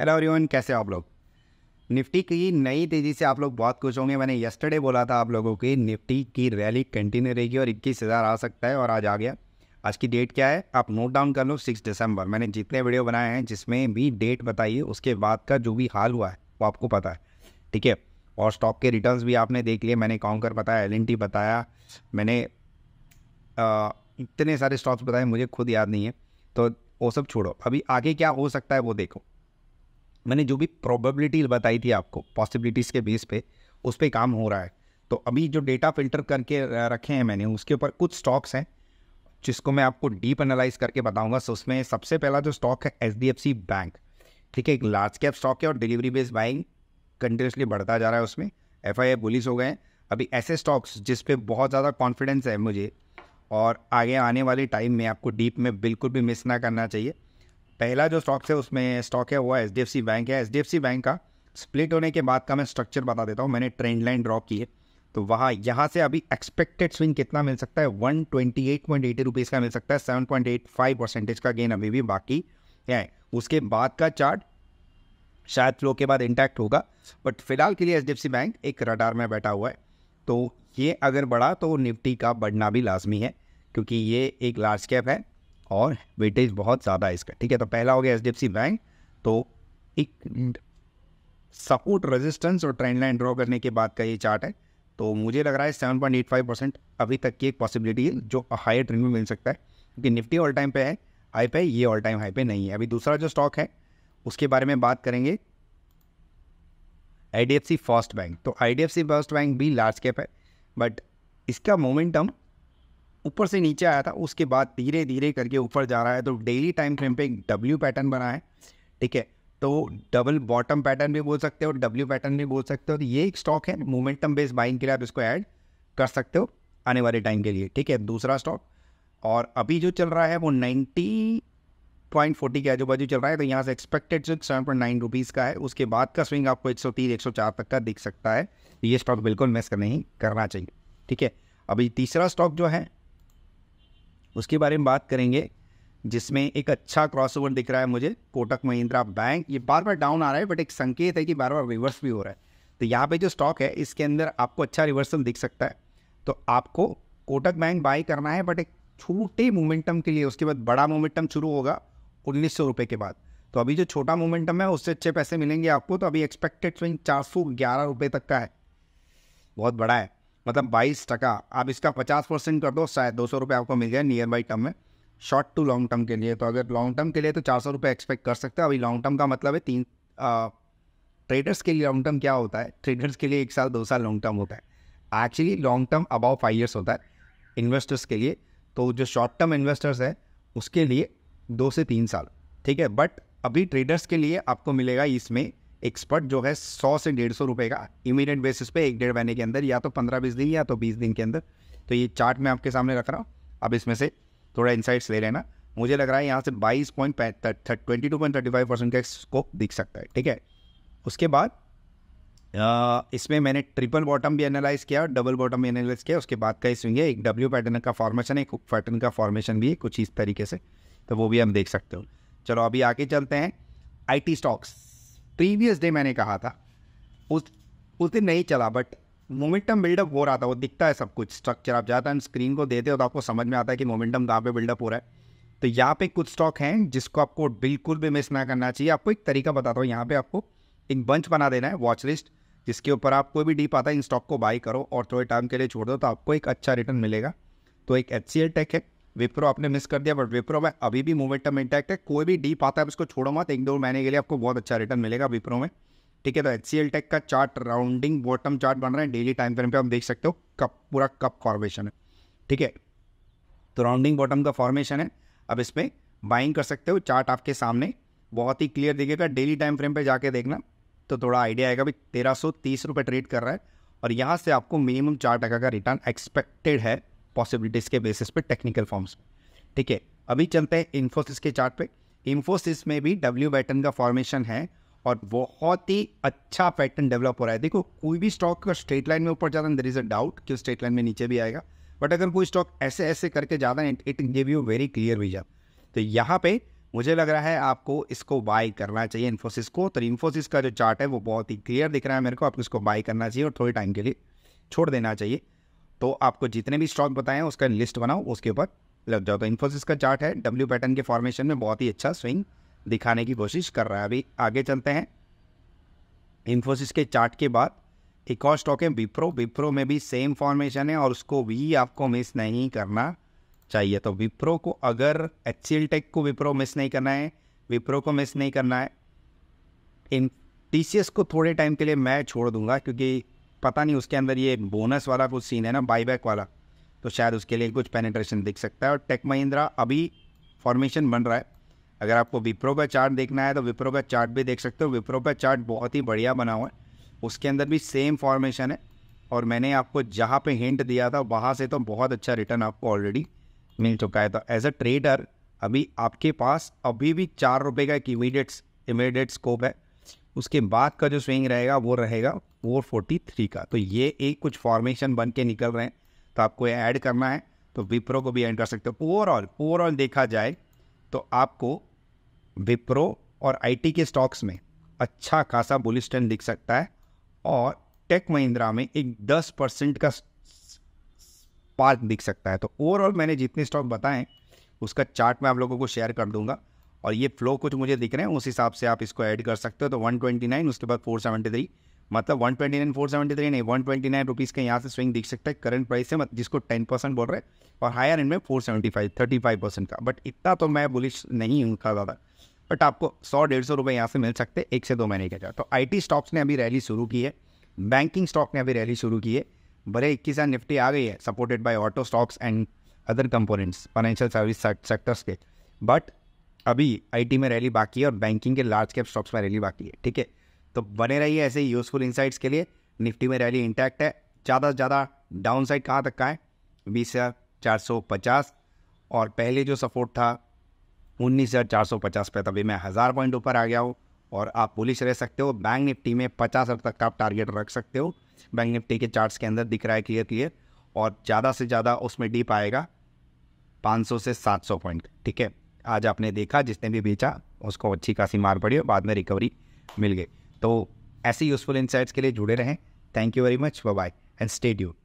hello everyone कैसे आप लोग निफ्टी की नई तेज़ी से आप लोग बहुत खुश होंगे मैंने यस्टरडे बोला था आप लोगों की निफ्टी की रैली कंटिन्यू रहेगी और इक्कीस हज़ार आ सकता है और आज आ गया आज की डेट क्या है आप नोट डाउन कर लो सिक्स दिसंबर मैंने जितने वीडियो बनाए हैं जिसमें भी डेट बताइए उसके बाद का जो भी हाल हुआ है वो आपको पता है ठीक है और स्टॉक के रिटर्न्स भी आपने देख लिए मैंने काउंकर बताया एल बताया मैंने आ, इतने सारे स्टॉक्स बताए मुझे खुद याद नहीं है तो वो सब छोड़ो अभी आगे क्या हो सकता है वो देखो मैंने जो भी प्रोबेबिलिटी बताई थी आपको पॉसिबिलिटीज़ के बेस पे उस पर काम हो रहा है तो अभी जो डेटा फिल्टर करके रखे हैं मैंने उसके ऊपर कुछ स्टॉक्स हैं जिसको मैं आपको डीप एनालाइज करके बताऊंगा सो उसमें सबसे पहला जो स्टॉक है एच बैंक ठीक है एक लार्ज कैप स्टॉक है और डिलीवरी बेस्ड बाइंग कंटिन्यूसली बढ़ता जा रहा है उसमें एफ आई पुलिस हो गए हैं अभी ऐसे स्टॉक्स जिस बहुत ज़्यादा कॉन्फिडेंस है मुझे और आगे आने वाले टाइम में आपको डीप में बिल्कुल भी मिस ना करना चाहिए पहला जो स्टॉक्स है उसमें स्टॉक है वो H D F C bank है H D F C bank का स्प्लिट होने के बाद का मैं स्ट्रक्चर बता देता हूँ मैंने ट्रेंड लाइन ड्रॉ की है तो वहाँ यहाँ से अभी एक्सपेक्टेड स्विंग कितना मिल सकता है one twenty eight point eighty rupees का मिल सकता है seven point eight five percentage का गेन अभी भी बाकी है उसके बाद का चार्ट शायद फ्लो के बाद इंटैक्ट होगा बट फिलहाल के लिए H D F C bank एक रडार में बैठा हुआ है तो ये अगर बढ़ा तो निफ्टी का बढ़ना भी लाजमी है क्योंकि ये एक लार्ज कैप है और वेटेज बहुत ज़्यादा है इसका ठीक है तो पहला हो गया H D F C bank तो एक सपोर्ट रेजिस्टेंस और ट्रेंड लाइन ड्रॉ करने के बाद का ये चार्ट है तो मुझे लग रहा है seven point eight five percent अभी तक की एक पॉसिबिलिटी है जो हाई ट्रेंड में मिल सकता है क्योंकि निफ्टी ऑल टाइम पे है हाई पे ये ऑल टाइम हाई पे नहीं है अभी दूसरा जो स्टॉक है उसके बारे में बात करेंगे I D F C first bank तो I D F C first bank भी लार्ज कैप है बट इसका मोमेंटम ऊपर से नीचे आया था उसके बाद धीरे धीरे करके ऊपर जा रहा है तो डेली टाइम फ्रेम पे एक डब्ल्यू पैटर्न बना है ठीक है तो डबल बॉटम पैटर्न भी बोल सकते हो डब्ल्यू पैटर्न भी बोल सकते हो तो ये एक स्टॉक है मोमेंटम बेस्ड बाइंग के लिए आप इसको ऐड कर सकते हो आने वाले टाइम के लिए ठीक है दूसरा स्टॉक और अभी जो चल रहा है वो नाइन्टी पॉइंट फोर्टी के आजू बाजू चल रहा है तो यहाँ से expected swing seven point nine rupees का है उसके बाद का स्विंग आपको एक सौ तीन एक सौ चार तक का दिख सकता है तो ये स्टॉक बिल्कुल मिस नहीं करना चाहिए ठीक है अभी तीसरा स्टॉक जो है उसके बारे में बात करेंगे जिसमें एक अच्छा क्रॉसओवर दिख रहा है मुझे कोटक महिंद्रा बैंक ये बार बार डाउन आ रहा है बट एक संकेत है कि बार बार रिवर्स भी हो रहा है तो यहाँ पे जो स्टॉक है इसके अंदर आपको अच्छा रिवर्सल दिख सकता है तो आपको कोटक बैंक बाई करना है बट एक छोटे मोमेंटम के लिए उसके बाद बड़ा मोमेंटम शुरू होगा उन्नीस सौ रुपये के बाद तो अभी जो छोटा मोमेंटम है उससे अच्छे पैसे मिलेंगे आपको तो अभी एक्सपेक्टेड स्विंग चार सौ ग्यारह रुपये तक का है बहुत बड़ा है मतलब बाईस टका आप इसका पचास परसेंट कर दो शायद दो सौ रुपये आपको मिल जाए नियर बाई टर्म में शॉर्ट टू लॉन्ग टर्म के लिए तो अगर लॉन्ग टर्म के लिए तो चार सौ रुपये एक्सपेक्ट कर सकते हैं अभी लॉन्ग टर्म का मतलब है तीन ट्रेडर्स के लिए लॉन्ग टर्म क्या होता है ट्रेडर्स के लिए एक साल दो साल लॉन्ग टर्म होता है actually long term about five years होता है इन्वेस्टर्स के लिए तो जो शॉर्ट टर्म इन्वेस्टर्स है उसके लिए दो से तीन साल ठीक है बट अभी ट्रेडर्स के लिए आपको मिलेगा इसमें एक्सपर्ट जो है सौ से डेढ़ सौ रुपये का इमीडिएट बेसिस पे एक डेढ़ महीने के अंदर या तो पंद्रह बीस दिन या तो बीस दिन के अंदर तो ये चार्ट मैं आपके सामने रख रहा हूँ अब इसमें से थोड़ा इंसाइट्स ले लेना मुझे लग रहा है यहाँ से बाईस point twenty two point thirty five percent का स्कोप दिख सकता है ठीक है उसके बाद इसमें मैंने ट्रिपल बॉटम भी एनालाइज किया और डबल बॉटम भी एनालाइज किया उसके बाद का स्विंग है एक डब्ल्यू पैटर्न का फॉर्मेशन एक पैटर्न का फॉर्मेशन भी है कुछ इस तरीके से तो वो भी हम देख सकते हो चलो अभी आगे चलते हैं आईटी स्टॉक्स प्रीवियस डे मैंने कहा था उस उस दिन नहीं चला बट मोमेंटम बिल्डअप हो रहा था वो दिखता है सब कुछ स्ट्रक्चर आप ज़्यादा है स्क्रीन को देते हो तो आपको समझ में आता है कि मोमेंटम कहाँ पे बिल्डअप हो रहा है तो यहाँ पे कुछ स्टॉक हैं जिसको आपको बिल्कुल भी मिस ना करना चाहिए आपको एक तरीका बताता हूँ यहाँ पे आपको एक बंच बना देना है वॉच लिस्ट जिसके ऊपर आप कोई भी डीप आता है इन स्टॉक को बाई करो और थोड़े टाइम के लिए छोड़ दो तो आपको एक अच्छा रिटर्न मिलेगा तो एक एच टेक है विप्रो आपने मिस कर दिया बट विप्रो में अभी भी मोमेंटम इंटैक्ट है कोई भी डीप आता है उसको छोड़ो मत एक दो महीने के लिए आपको बहुत अच्छा रिटर्न मिलेगा विप्रो में ठीक है तो एच सी टेक का चार्ट राउंडिंग बॉटम चार्ट बन रहा है डेली टाइम फ्रेम पे आप देख सकते हो कप पूरा कप फॉर्मेशन है ठीक है तो राउंडिंग बॉटम का फॉर्मेशन है अब इसमें बाइंग कर सकते हो चार्ट आपके सामने बहुत ही क्लियर दिखेगा डेली टाइम फ्रेम पर जाके देखना तो थोड़ा आइडिया आएगा भाई तेरह सौ तीस रुपये ट्रेड कर रहा है और यहाँ से आपको मिनिमम चार टका का रिटर्न एक्सपेक्टेड है पॉसिबिलिटीज़ के बेसिस पे टेक्निकल फॉर्म्स ठीक है अभी चलते हैं इन्फोसिस के चार्ट पे इन्फोसिस में भी डब्ल्यू पैटर्न का फॉर्मेशन है और बहुत ही अच्छा पैटर्न डेवलप हो रहा है देखो कोई भी स्टॉक का स्ट्रेट लाइन में ऊपर जाता है देर इज़ अ डाउट कि स्ट्रेट लाइन में नीचे भी आएगा बट अगर कोई स्टॉक ऐसे ऐसे करके जाता है it give you very clear vision तो यहाँ पे मुझे लग रहा है आपको इसको बाय करना चाहिए इन्फोसिस को तो इन्फोसिस का जो चार्ट है वो बहुत ही क्लियर दिख रहा है मेरे को आपको इसको बाय करना चाहिए और थोड़े टाइम के लिए छोड़ देना चाहिए तो आपको जितने भी स्टॉक बताएं उसका लिस्ट बनाओ उसके ऊपर लग जाओ तो इन्फोसिस का चार्ट है डब्ल्यू पैटर्न के फॉर्मेशन में बहुत ही अच्छा स्विंग दिखाने की कोशिश कर रहा है अभी आगे चलते हैं इन्फोसिस के चार्ट के बाद एक और स्टॉक है विप्रो विप्रो में भी सेम फॉर्मेशन है और उसको भी आपको मिस नहीं करना चाहिए तो विप्रो को अगर एच टेक को विप्रो मिस नहीं करना है विप्रो को मिस नहीं करना है इन टी को थोड़े टाइम के लिए मैं छोड़ दूंगा क्योंकि पता नहीं उसके अंदर ये बोनस वाला कुछ सीन है ना बाईबैक वाला तो शायद उसके लिए कुछ पेनिट्रेशन दिख सकता है और टेक महिंद्रा अभी फॉर्मेशन बन रहा है अगर आपको विप्रो का चार्ट देखना है तो विप्रो का चार्ट भी देख सकते हो विप्रो का चार्ट बहुत ही बढ़िया बना हुआ है उसके अंदर भी सेम फॉर्मेशन है और मैंने आपको जहाँ पे हिंट दिया था वहाँ से तो बहुत अच्छा रिटर्न आपको ऑलरेडी मिल चुका है तो एज अ ट्रेडर अभी आपके पास अभी भी चार रुपये का एक इमीडिएट इमीडिएट स्कोप है उसके बाद का जो स्विंग रहेगा वो रहेगा फोर फोर्टी थ्री का तो ये एक कुछ फॉर्मेशन बन के निकल रहे हैं तो आपको ऐड करना है तो विप्रो को भी ऐड कर सकते हो ओवरऑल ओवरऑल देखा जाए तो आपको विप्रो और आईटी के स्टॉक्स में अच्छा खासा बुलिस्टन दिख सकता है और टेक महिंद्रा में एक दस परसेंट का पार्क दिख सकता है तो ओवरऑल मैंने जितने स्टॉक बताएं उसका चार्ट मैं आप लोगों को शेयर कर दूंगा और ये फ्लो कुछ मुझे दिख रहे हैं उस हिसाब से आप इसको ऐड कर सकते हो तो 129 उसके बाद 473 मतलब one twenty nine four seventy three नहीं वन ट्वेंटी नाइन रुपीज़ का यहाँ से स्विंग दिख सकता है करंट प्राइस से मत जिसको टेन परसेंट बोल रहे और हायर एंड में four seventy five thirty five percent का बट इतना तो मैं बुलिश नहीं हूँ उनका ज़्यादा बट आपको सौ डेढ़ सौ रुपये यहाँ से मिल सकते हैं एक से दो महीने के जाए तो आई स्टॉक्स ने अभी रैली शुरू की है बैंकिंग स्टॉक ने अभी रैली शुरू की है बड़े इक्कीस हज़ार निफ्टी आ गई है supported by auto stocks and other components financial service sectors के बट अभी आईटी में रैली बाकी है और बैंकिंग के लार्ज कैप स्टॉक्स में रैली बाकी है ठीक है तो बने रहिए ऐसे ही यूज़फुल इंसाइट्स के लिए निफ्टी में रैली इंटैक्ट है ज़्यादा से ज़्यादा डाउन साइड कहाँ तक का है बीस हज़ार चार सौ पचास और पहले जो सपोर्ट था उन्नीस हज़ार चार सौ पचास पे तभी मैं हज़ार पॉइंट ऊपर आ गया हूँ और आप पुलिस रह सकते हो बैंक निफ्टी में पचास तक का आप टारगेट रख सकते हो बैंक निफ्टी के चार्ट के अंदर दिख रहा है क्लियर क्लियर और ज़्यादा से ज़्यादा उसमें डीप आएगा 500 से 700 पॉइंट ठीक है आज आपने देखा जिसने भी बेचा उसको अच्छी खासी मार पड़ी और बाद में रिकवरी मिल गई तो ऐसे यूजफुल इंसाइट्स के लिए जुड़े रहें thank you very much bye and stay due